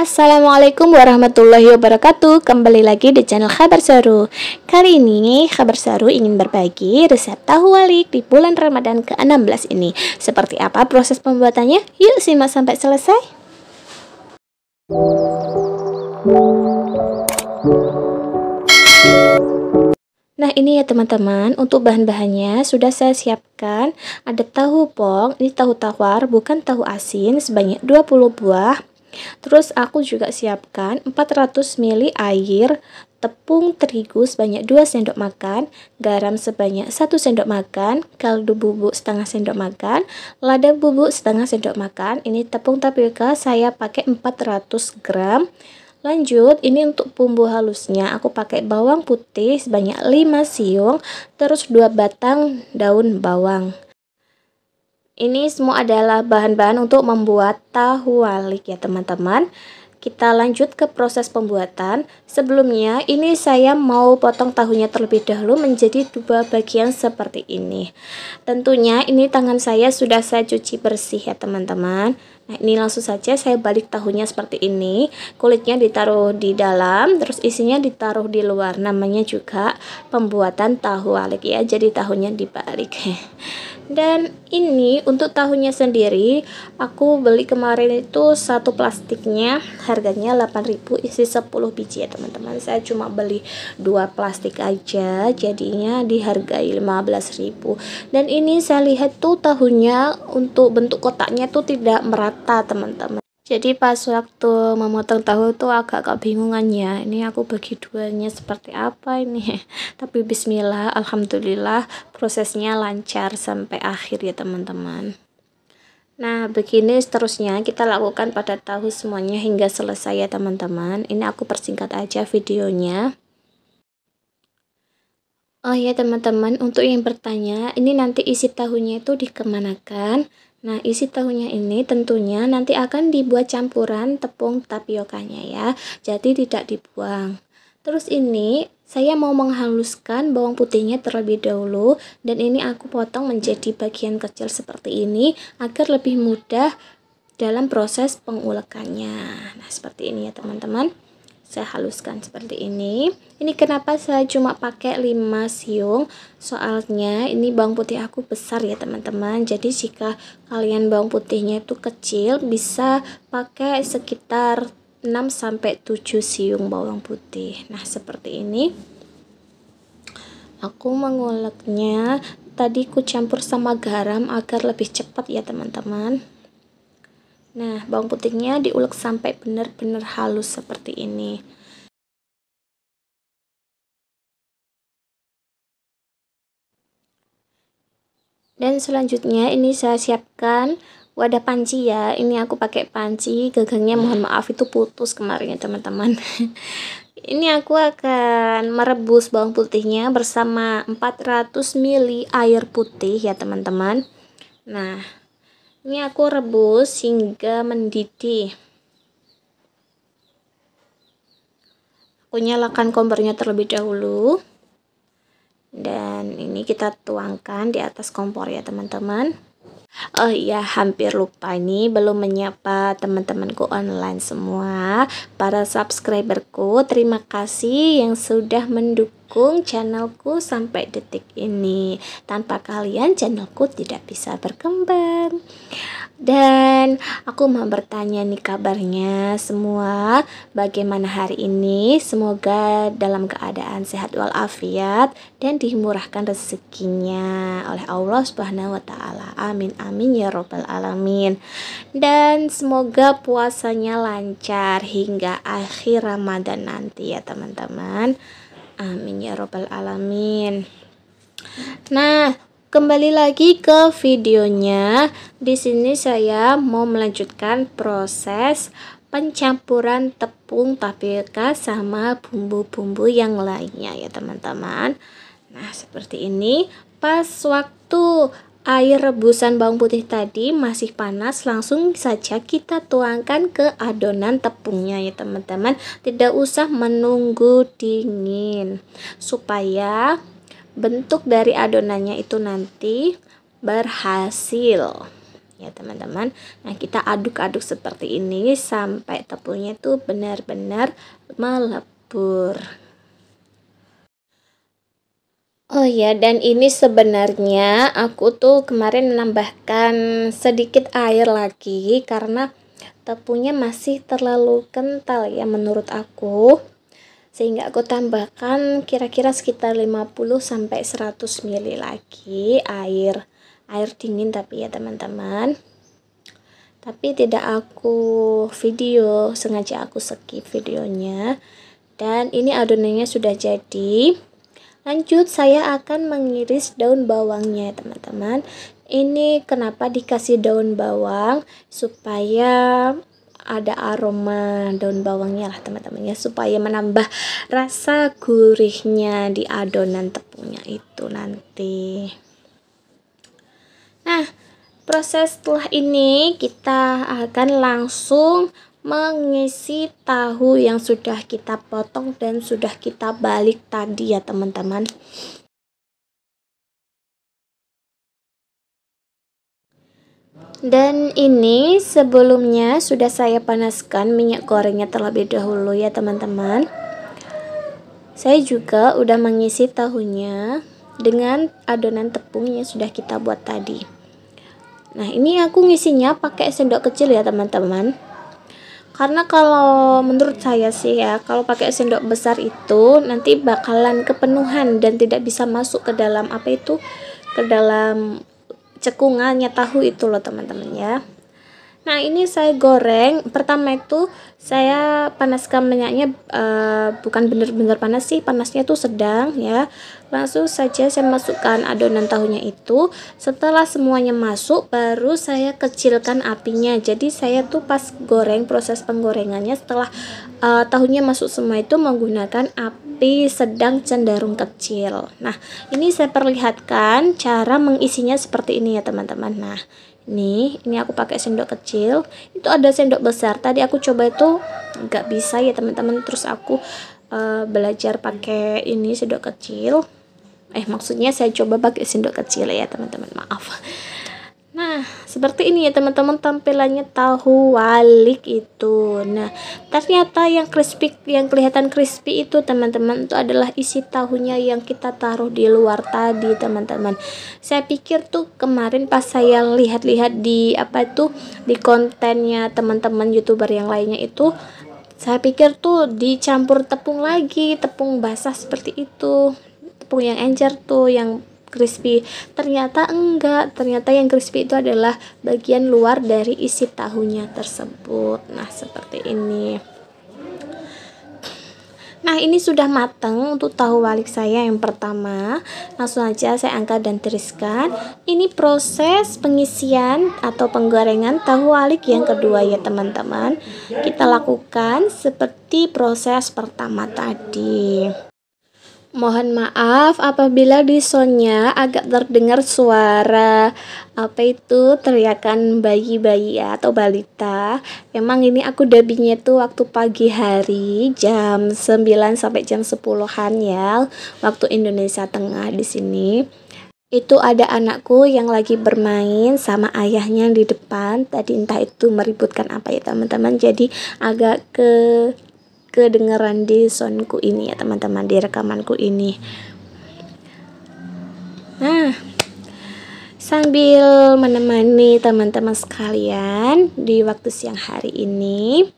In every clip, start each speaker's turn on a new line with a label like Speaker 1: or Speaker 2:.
Speaker 1: Assalamualaikum warahmatullahi wabarakatuh Kembali lagi di channel Kabar Seru Kali ini Kabar Seru ingin berbagi resep tahu walik di bulan Ramadan ke-16 ini Seperti apa proses pembuatannya? Yuk simak sampai selesai Nah ini ya teman-teman untuk bahan-bahannya sudah saya siapkan ada tahu pong ini tahu tawar bukan tahu asin sebanyak 20 buah Terus aku juga siapkan 400 ml air, tepung terigu sebanyak 2 sendok makan, garam sebanyak 1 sendok makan, kaldu bubuk setengah sendok makan, lada bubuk setengah sendok makan. Ini tepung tapioka saya pakai 400 gram. Lanjut, ini untuk bumbu halusnya aku pakai bawang putih sebanyak 5 siung, terus 2 batang daun bawang. Ini semua adalah bahan-bahan untuk membuat tahu walik ya teman-teman Kita lanjut ke proses pembuatan Sebelumnya ini saya mau potong tahunya terlebih dahulu menjadi dua bagian seperti ini Tentunya ini tangan saya sudah saya cuci bersih ya teman-teman Nah ini langsung saja saya balik tahunya seperti ini Kulitnya ditaruh di dalam terus isinya ditaruh di luar Namanya juga pembuatan tahu alik ya jadi tahunya dibalik dan ini untuk tahunya sendiri aku beli kemarin itu satu plastiknya harganya 8000 isi 10 biji ya teman-teman saya cuma beli dua plastik aja jadinya dihargai 15000 dan ini saya lihat tuh tahunya untuk bentuk kotaknya tuh tidak merata teman-teman jadi pas waktu memotong tahu tuh agak kebingungan ya ini aku bagi duanya seperti apa ini tapi bismillah alhamdulillah prosesnya lancar sampai akhir ya teman-teman nah begini seterusnya kita lakukan pada tahu semuanya hingga selesai ya teman-teman ini aku persingkat aja videonya Oh ya teman-teman, untuk yang bertanya, ini nanti isi tahunya itu dikemanakan? Nah, isi tahunya ini tentunya nanti akan dibuat campuran tepung tapiokanya ya. Jadi tidak dibuang. Terus ini saya mau menghaluskan bawang putihnya terlebih dahulu dan ini aku potong menjadi bagian kecil seperti ini agar lebih mudah dalam proses pengulekannya. Nah, seperti ini ya, teman-teman saya haluskan seperti ini ini kenapa saya cuma pakai 5 siung soalnya ini bawang putih aku besar ya teman-teman jadi jika kalian bawang putihnya itu kecil bisa pakai sekitar 6 7 siung bawang putih nah seperti ini aku menguleknya tadi ku campur sama garam agar lebih cepat ya teman-teman Nah, bawang putihnya diulek sampai benar-benar halus seperti ini. Dan selanjutnya ini saya siapkan wadah panci ya. Ini aku pakai panci, gagangnya mohon maaf itu putus kemarin ya teman-teman. ini aku akan merebus bawang putihnya bersama 400 ml air putih ya teman-teman. Nah, ini aku rebus hingga mendidih aku nyalakan kompornya terlebih dahulu dan ini kita tuangkan di atas kompor ya teman-teman oh iya hampir lupa ini belum menyapa teman-temanku online semua para subscriberku terima kasih yang sudah mendukung mendukung channelku sampai detik ini. Tanpa kalian channelku tidak bisa berkembang. Dan aku mau bertanya nih kabarnya semua bagaimana hari ini? Semoga dalam keadaan sehat walafiat dan dimurahkan rezekinya oleh Allah Subhanahu wa taala. Amin amin ya robbal alamin. Dan semoga puasanya lancar hingga akhir Ramadan nanti ya teman-teman. Amin ya robbal alamin. Nah, kembali lagi ke videonya. Di sini saya mau melanjutkan proses pencampuran tepung tapioka sama bumbu-bumbu yang lainnya ya teman-teman. Nah, seperti ini pas waktu air rebusan bawang putih tadi masih panas langsung saja kita tuangkan ke adonan tepungnya ya teman-teman tidak usah menunggu dingin supaya bentuk dari adonannya itu nanti berhasil ya teman-teman nah kita aduk-aduk seperti ini sampai tepungnya itu benar-benar melebur Oh ya, dan ini sebenarnya aku tuh kemarin menambahkan sedikit air lagi karena tepungnya masih terlalu kental ya menurut aku. Sehingga aku tambahkan kira-kira sekitar 50 sampai 100 ml lagi air air dingin tapi ya teman-teman. Tapi tidak aku video, sengaja aku skip videonya. Dan ini adonannya sudah jadi Lanjut saya akan mengiris daun bawangnya teman-teman. Ini kenapa dikasih daun bawang supaya ada aroma daun bawangnya lah teman-teman ya supaya menambah rasa gurihnya di adonan tepungnya itu nanti. Nah, proses setelah ini kita akan langsung mengisi tahu yang sudah kita potong dan sudah kita balik tadi ya teman-teman dan ini sebelumnya sudah saya panaskan minyak gorengnya terlebih dahulu ya teman-teman saya juga udah mengisi tahunya dengan adonan tepung yang sudah kita buat tadi nah ini aku ngisinya pakai sendok kecil ya teman-teman karena kalau menurut saya sih ya kalau pakai sendok besar itu nanti bakalan kepenuhan dan tidak bisa masuk ke dalam apa itu ke dalam cekungannya tahu itu loh teman-teman ya Nah, ini saya goreng. Pertama itu saya panaskan minyaknya uh, bukan benar-benar panas sih, panasnya tuh sedang ya. Langsung saja saya masukkan adonan tahunya itu. Setelah semuanya masuk baru saya kecilkan apinya. Jadi saya tuh pas goreng proses penggorengannya setelah uh, tahunya masuk semua itu menggunakan api sedang cenderung kecil. Nah, ini saya perlihatkan cara mengisinya seperti ini ya, teman-teman. Nah, nih ini aku pakai sendok kecil itu ada sendok besar tadi aku coba itu nggak bisa ya teman-teman terus aku uh, belajar pakai ini sendok kecil eh maksudnya saya coba pakai sendok kecil ya teman-teman maaf Nah, seperti ini ya teman-teman tampilannya tahu walik itu. Nah, ternyata yang crispy yang kelihatan crispy itu teman-teman itu adalah isi tahunya yang kita taruh di luar tadi, teman-teman. Saya pikir tuh kemarin pas saya lihat-lihat di apa itu di kontennya teman-teman YouTuber yang lainnya itu saya pikir tuh dicampur tepung lagi, tepung basah seperti itu tepung yang encer tuh yang crispy ternyata enggak ternyata yang crispy itu adalah bagian luar dari isi tahunya tersebut nah seperti ini Nah ini sudah matang untuk tahu walik saya yang pertama Langsung aja saya angkat dan tiriskan Ini proses pengisian atau penggorengan tahu walik yang kedua ya teman-teman Kita lakukan seperti proses pertama tadi Mohon maaf apabila di sonya agak terdengar suara apa itu teriakan bayi-bayi atau balita. Memang ini aku dubbingnya tuh waktu pagi hari jam 9 sampai jam 10-an ya, waktu Indonesia Tengah di sini. Itu ada anakku yang lagi bermain sama ayahnya di depan. Tadi entah itu meributkan apa ya teman-teman. Jadi agak ke kedengeran di soundku ini ya teman-teman di rekamanku ini nah sambil menemani teman-teman sekalian di waktu siang hari ini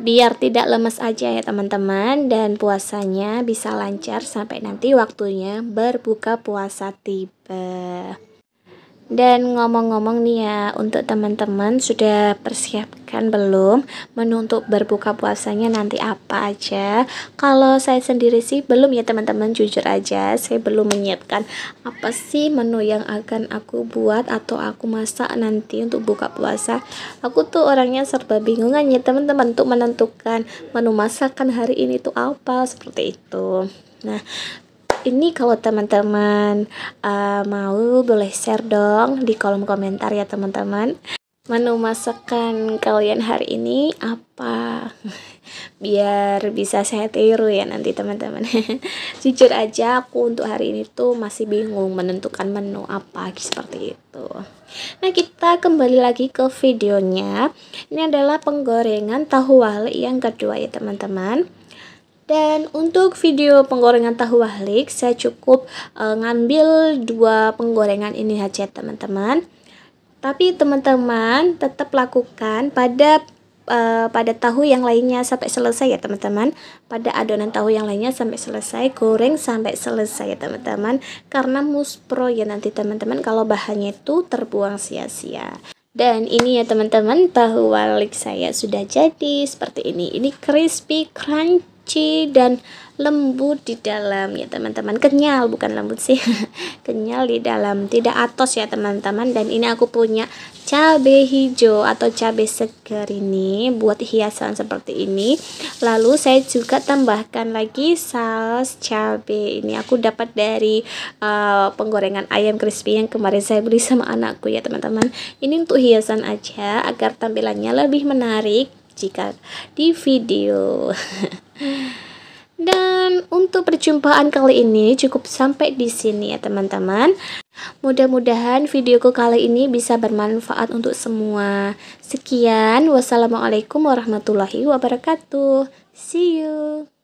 Speaker 1: biar tidak lemes aja ya teman-teman dan puasanya bisa lancar sampai nanti waktunya berbuka puasa tiba dan ngomong-ngomong nih ya, untuk teman-teman sudah persiapkan belum menu untuk berbuka puasanya nanti apa aja? Kalau saya sendiri sih belum ya teman-teman, jujur aja, saya belum menyiapkan apa sih menu yang akan aku buat atau aku masak nanti untuk buka puasa. Aku tuh orangnya serba bingungan ya teman-teman untuk menentukan menu masakan hari ini tuh apa seperti itu. Nah, ini kalau teman-teman uh, mau boleh share dong di kolom komentar ya teman-teman menu masakan kalian hari ini apa biar bisa saya tiru ya nanti teman-teman jujur aja aku untuk hari ini tuh masih bingung menentukan menu apa seperti itu nah kita kembali lagi ke videonya ini adalah penggorengan tahu wali yang kedua ya teman-teman dan untuk video penggorengan tahu wahlik, saya cukup uh, ngambil dua penggorengan ini saja, teman-teman. Tapi teman-teman tetap lakukan pada uh, pada tahu yang lainnya sampai selesai ya teman-teman. Pada adonan tahu yang lainnya sampai selesai, goreng sampai selesai ya teman-teman. Karena muspro ya nanti teman-teman kalau bahannya itu terbuang sia-sia. Dan ini ya teman-teman tahu walik saya sudah jadi seperti ini. Ini crispy crunchy suci dan lembut di dalam ya teman-teman kenyal bukan lembut sih kenyal di dalam tidak atos ya teman-teman dan ini aku punya cabai hijau atau cabai segar ini buat hiasan seperti ini lalu saya juga tambahkan lagi saus cabai ini aku dapat dari uh, penggorengan ayam crispy yang kemarin saya beli sama anakku ya teman-teman ini untuk hiasan aja agar tampilannya lebih menarik jika di video Dan untuk perjumpaan kali ini cukup sampai di sini ya teman-teman. Mudah-mudahan videoku kali ini bisa bermanfaat untuk semua. Sekian, wassalamualaikum warahmatullahi wabarakatuh. See you.